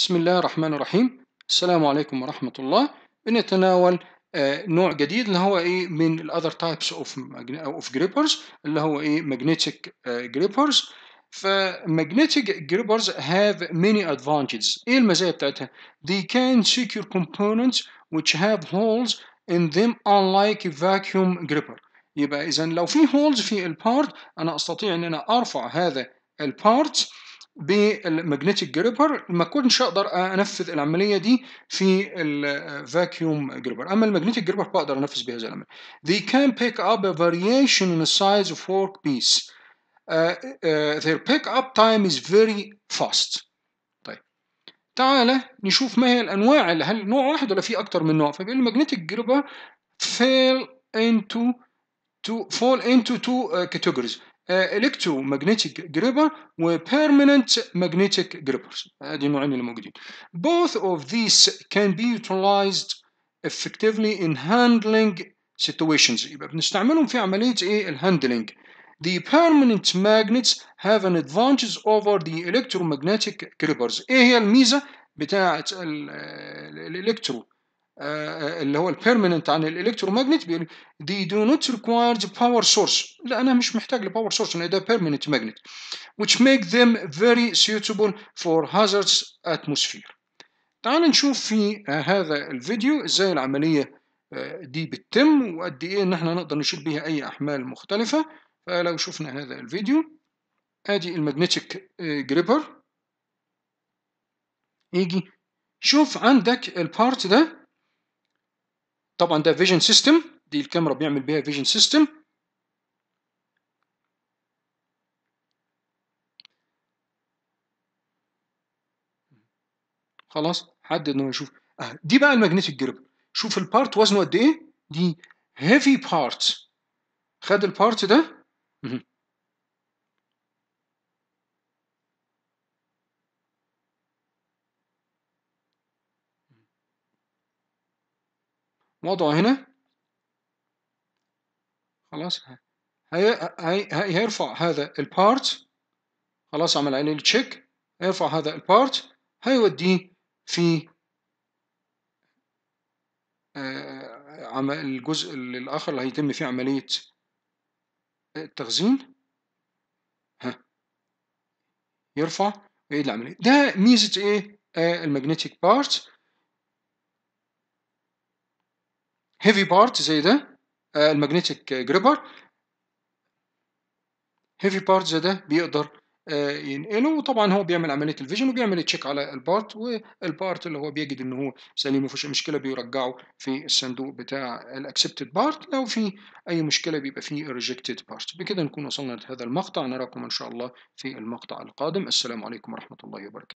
بسم الله الرحمن الرحيم السلام عليكم ورحمة الله بنتناول آه، نوع جديد اللي هو ايه من الاذر تايبس اوف اوف جريبرز اللي هو ايه ماجنتيك جريبرز فماجنتيك جريبرز هاف many advantages ايه المزايا بتاعتها they can secure components which have holes in them unlike vacuum gripper يبقى اذا لو في holes في البارت انا استطيع ان انا ارفع هذا البارت بالماجنتيك جريبر ما كنتش اقدر انفذ العمليه دي في الفاكيوم جريبر اما الماجنتيك جريبر بقدر انفذ بهذا العمل they can pick up a variation in the size of work piece uh, uh, their pick up time is very fast طيب تعالى نشوف ما هي الانواع اللي هل نوع واحد ولا في اكتر من نوع فبيقول الماجنتيك جريبر fail into to fall into two uh, categories electromagnetic gripper و permanent magnetic grippers هذه النوعين اللي موجودين both of these can be utilized effectively in handling situations يبقى بنستعملهم في عملية ايه الهاندلنج The permanent magnets have an advantage over the electromagnetic grippers. ايه هي الميزة بتاعة الالكترو آه، اللي هو البيرمننت عن الالكترومagnet بيقول دي دو نوت require باور سورس لا انا مش محتاج لباور سورس انا ده بيرمننت ماجنت which make them very suitable for hazards atmosphere تعال نشوف في هذا الفيديو ازاي العملية آه، دي بتتم وقد ايه ان احنا نقدر نشيل بيها اي احمال مختلفة فلو شفنا هذا الفيديو ادي الماجنتيك آه، جريبر يجي شوف عندك البارت ده طبعا ده فيجن سيستم دي الكاميرا بيعمل بيها فيجن سيستم خلاص حدد انه يشوف آه. دي بقى الماجنتيك جريب شوف البارت وزنه قد ايه دي هيفي بارت خد البارت ده وضعه هنا خلاص هي هي هيرفع هذا البارت خلاص عمل عليه التشيك هيرفع هذا البارت هيوديه في آه، الجزء الآخر اللي هيتم فيه عملية آه، التخزين ها يرفع ويعيد العملية ده ميزة ايه آه، المagnetic بارت هيفي بارت زي ده الماجنتيك جريبر هيفي بارت زي ده بيقدر uh, ينقله وطبعا هو بيعمل عمليه الفيجن وبيعمل تشيك على البارت والبارت اللي هو بيجد ان هو سليم مفيش مشكله بيرجعه في الصندوق بتاع الاكسبتد بارت لو في اي مشكله بيبقى في الريجكتد بارت بكده نكون وصلنا لهذا المقطع نراكم ان شاء الله في المقطع القادم السلام عليكم ورحمه الله وبركاته